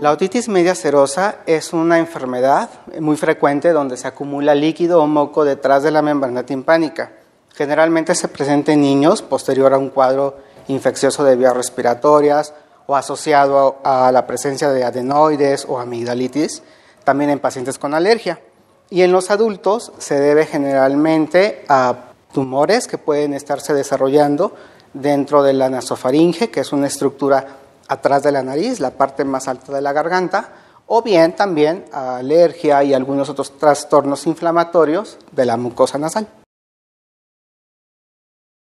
La otitis media serosa es una enfermedad muy frecuente donde se acumula líquido o moco detrás de la membrana timpánica. Generalmente se presenta en niños posterior a un cuadro infeccioso de vías respiratorias o asociado a la presencia de adenoides o amigdalitis, también en pacientes con alergia. Y en los adultos se debe generalmente a tumores que pueden estarse desarrollando dentro de la nasofaringe, que es una estructura atrás de la nariz, la parte más alta de la garganta, o bien también alergia y algunos otros trastornos inflamatorios de la mucosa nasal.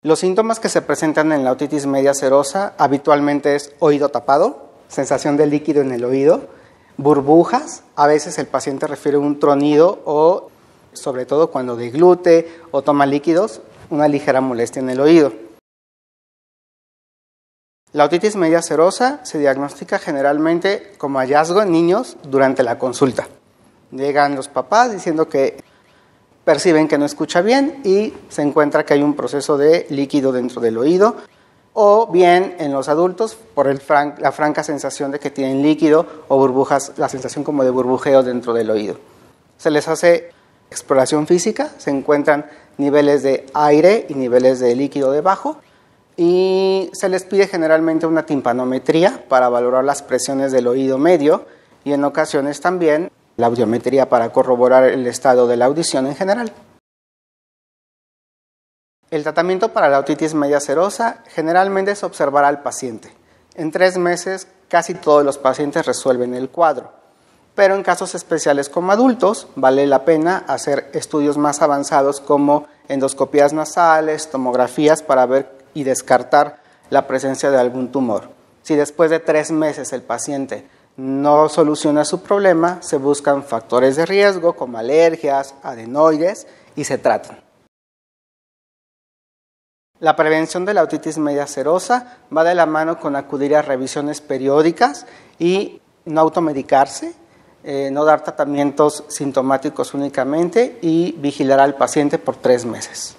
Los síntomas que se presentan en la otitis media serosa habitualmente es oído tapado, sensación de líquido en el oído, burbujas, a veces el paciente refiere un tronido o sobre todo cuando deglute o toma líquidos, una ligera molestia en el oído. La otitis media serosa se diagnostica generalmente como hallazgo en niños durante la consulta. Llegan los papás diciendo que perciben que no escucha bien y se encuentra que hay un proceso de líquido dentro del oído o bien en los adultos por la franca sensación de que tienen líquido o burbujas, la sensación como de burbujeo dentro del oído. Se les hace exploración física se encuentran niveles de aire y niveles de líquido debajo y se les pide generalmente una timpanometría para valorar las presiones del oído medio y en ocasiones también la audiometría para corroborar el estado de la audición en general. El tratamiento para la otitis media serosa generalmente es observar al paciente. En tres meses casi todos los pacientes resuelven el cuadro pero en casos especiales como adultos vale la pena hacer estudios más avanzados como endoscopías nasales, tomografías para ver y descartar la presencia de algún tumor. Si después de tres meses el paciente no soluciona su problema, se buscan factores de riesgo como alergias, adenoides y se tratan. La prevención de la otitis media serosa va de la mano con acudir a revisiones periódicas y no automedicarse eh, no dar tratamientos sintomáticos únicamente y vigilar al paciente por tres meses.